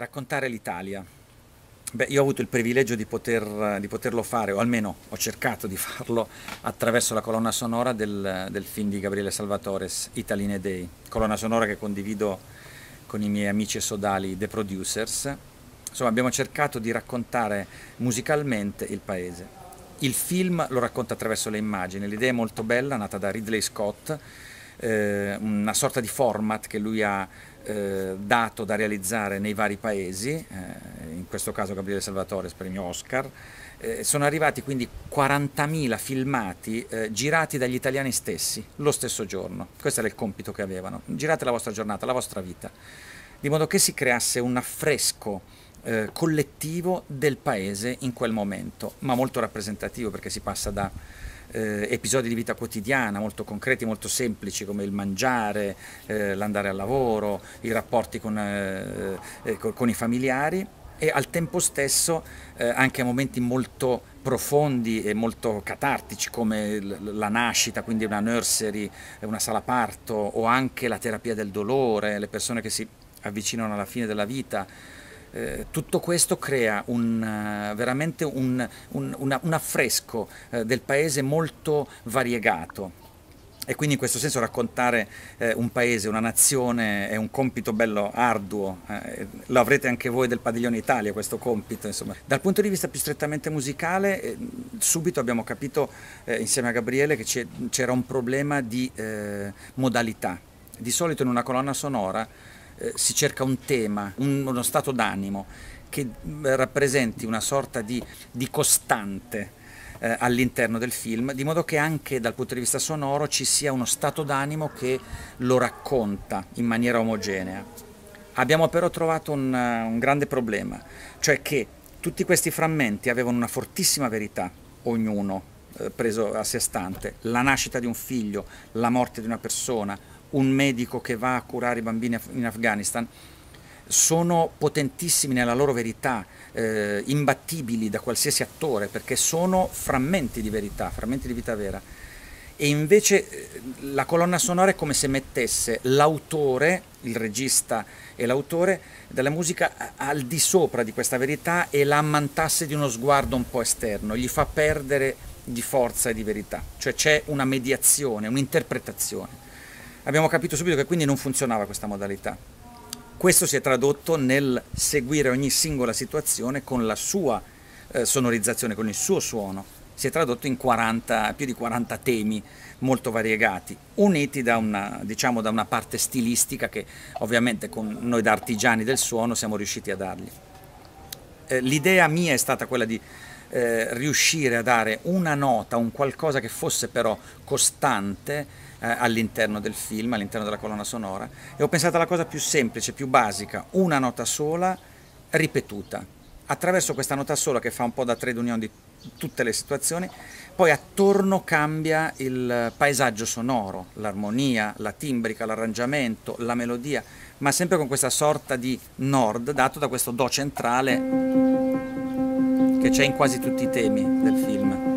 raccontare l'Italia. Beh, io ho avuto il privilegio di, poter, di, poterlo fare, o almeno ho cercato di farlo attraverso la colonna sonora del, del film di Gabriele Salvatores, Italine Day, colonna sonora che condivido con i miei amici e sodali The Producers. Insomma, abbiamo cercato di raccontare musicalmente il paese. Il film lo racconta attraverso le immagini, l'idea è molto bella, nata da Ridley Scott, eh, una sorta di format che lui ha eh, dato da realizzare nei vari paesi, eh, in questo caso Gabriele Salvatore, premio Oscar. Eh, sono arrivati quindi 40.000 filmati eh, girati dagli italiani stessi lo stesso giorno. Questo era il compito che avevano. Girate la vostra giornata, la vostra vita, di modo che si creasse un affresco eh, collettivo del paese in quel momento, ma molto rappresentativo perché si passa da eh, episodi di vita quotidiana molto concreti, molto semplici come il mangiare, eh, l'andare al lavoro, i rapporti con, eh, eh, con, con i familiari e al tempo stesso eh, anche a momenti molto profondi e molto catartici come la nascita, quindi una nursery, una sala parto o anche la terapia del dolore, le persone che si avvicinano alla fine della vita eh, tutto questo crea un, eh, veramente un, un, un affresco eh, del paese molto variegato. E quindi in questo senso raccontare eh, un paese, una nazione è un compito bello arduo, eh, lo avrete anche voi del Padiglione Italia questo compito. Insomma. Dal punto di vista più strettamente musicale, eh, subito abbiamo capito insieme a Gabriele che c'era un problema di modalità. Di solito in una colonna sonora eh, si cerca un tema, un, uno stato d'animo che eh, rappresenti una sorta di, di costante eh, all'interno del film, di modo che anche dal punto di vista sonoro ci sia uno stato d'animo che lo racconta in maniera omogenea. Abbiamo però trovato un, eh, un grande problema, cioè che tutti questi frammenti avevano una fortissima verità, ognuno eh, preso a sé stante, la nascita di un figlio, la morte di una persona, un medico che va a curare i bambini in Afghanistan, sono potentissimi nella loro verità, eh, imbattibili da qualsiasi attore, perché sono frammenti di verità, frammenti di vita vera. E invece eh, la colonna sonora è come se mettesse l'autore, il regista e l'autore della musica al di sopra di questa verità e la ammantasse di uno sguardo un po' esterno, gli fa perdere di forza e di verità, cioè c'è una mediazione, un'interpretazione abbiamo capito subito che quindi non funzionava questa modalità. Questo si è tradotto nel seguire ogni singola situazione con la sua eh, sonorizzazione, con il suo suono. Si è tradotto in 40, più di 40 temi molto variegati, uniti da una, diciamo, da una parte stilistica che ovviamente con noi da artigiani del suono siamo riusciti a dargli. Eh, l'idea mia è stata quella di eh, riuscire a dare una nota, un qualcosa che fosse però costante, eh, all'interno del film, all'interno della colonna sonora e ho pensato alla cosa più semplice, più basica, una nota sola ripetuta. Attraverso questa nota sola che fa un po' da trade union di tutte le situazioni, poi attorno cambia il paesaggio sonoro, l'armonia, la timbrica, l'arrangiamento, la melodia, ma sempre con questa sorta di nord dato da questo do centrale che c'è in quasi tutti i temi del film.